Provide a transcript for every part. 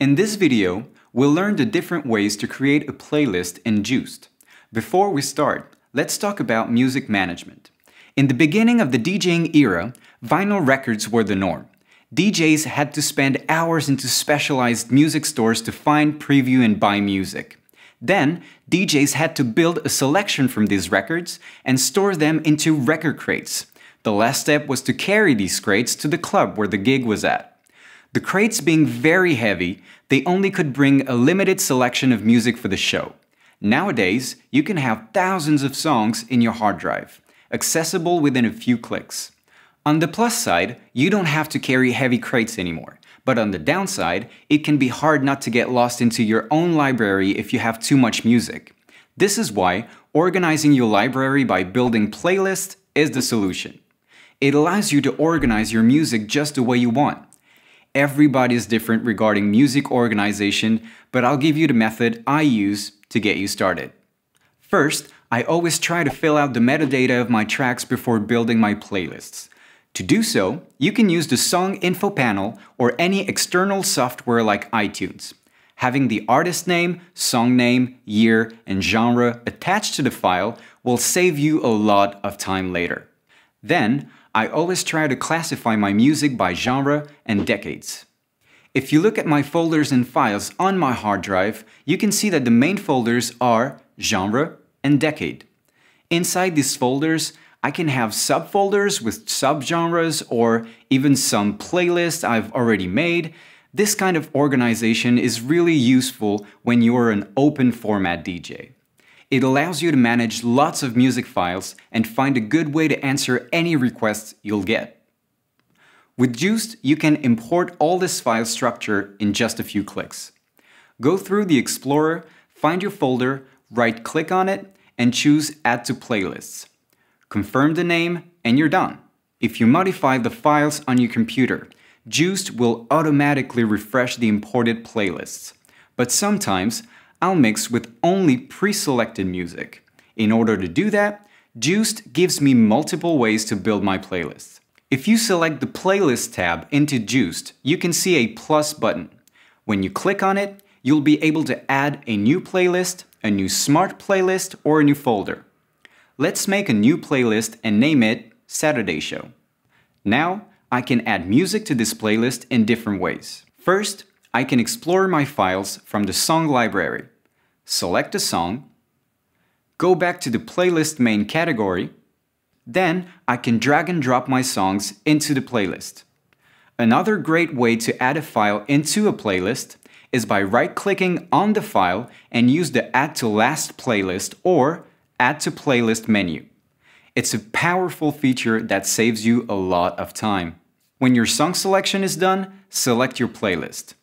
In this video, we'll learn the different ways to create a playlist in Juiced. Before we start, let's talk about music management. In the beginning of the DJing era, vinyl records were the norm. DJs had to spend hours into specialized music stores to find, preview, and buy music. Then, DJs had to build a selection from these records and store them into record crates. The last step was to carry these crates to the club where the gig was at. The crates being very heavy, they only could bring a limited selection of music for the show. Nowadays, you can have thousands of songs in your hard drive, accessible within a few clicks. On the plus side, you don't have to carry heavy crates anymore, but on the downside, it can be hard not to get lost into your own library if you have too much music. This is why organizing your library by building playlists is the solution. It allows you to organize your music just the way you want, Everybody is different regarding music organization, but I'll give you the method I use to get you started. First, I always try to fill out the metadata of my tracks before building my playlists. To do so, you can use the Song Info panel or any external software like iTunes. Having the artist name, song name, year, and genre attached to the file will save you a lot of time later. Then, I always try to classify my music by genre and decades. If you look at my folders and files on my hard drive, you can see that the main folders are genre and decade. Inside these folders, I can have subfolders with subgenres or even some playlists I've already made. This kind of organization is really useful when you're an open format DJ. It allows you to manage lots of music files and find a good way to answer any requests you'll get. With Juiced, you can import all this file structure in just a few clicks. Go through the Explorer, find your folder, right-click on it, and choose Add to Playlists. Confirm the name, and you're done. If you modify the files on your computer, Juiced will automatically refresh the imported playlists. But sometimes, I'll mix with only pre-selected music. In order to do that, Juiced gives me multiple ways to build my playlist. If you select the Playlist tab into Juiced, you can see a plus button. When you click on it, you'll be able to add a new playlist, a new smart playlist, or a new folder. Let's make a new playlist and name it Saturday Show. Now, I can add music to this playlist in different ways. First, I can explore my files from the song library. Select a song, go back to the playlist main category, then I can drag and drop my songs into the playlist. Another great way to add a file into a playlist is by right-clicking on the file and use the Add to Last playlist or Add to Playlist menu. It's a powerful feature that saves you a lot of time. When your song selection is done, select your playlist.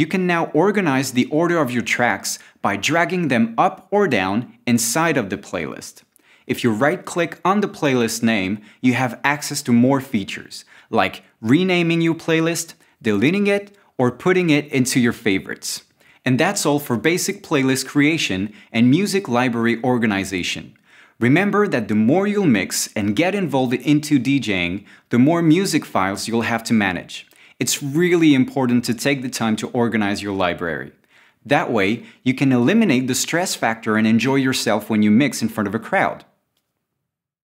You can now organize the order of your tracks by dragging them up or down inside of the playlist. If you right-click on the playlist name, you have access to more features, like renaming your playlist, deleting it, or putting it into your favorites. And that's all for basic playlist creation and music library organization. Remember that the more you'll mix and get involved into DJing, the more music files you'll have to manage it's really important to take the time to organize your library. That way, you can eliminate the stress factor and enjoy yourself when you mix in front of a crowd.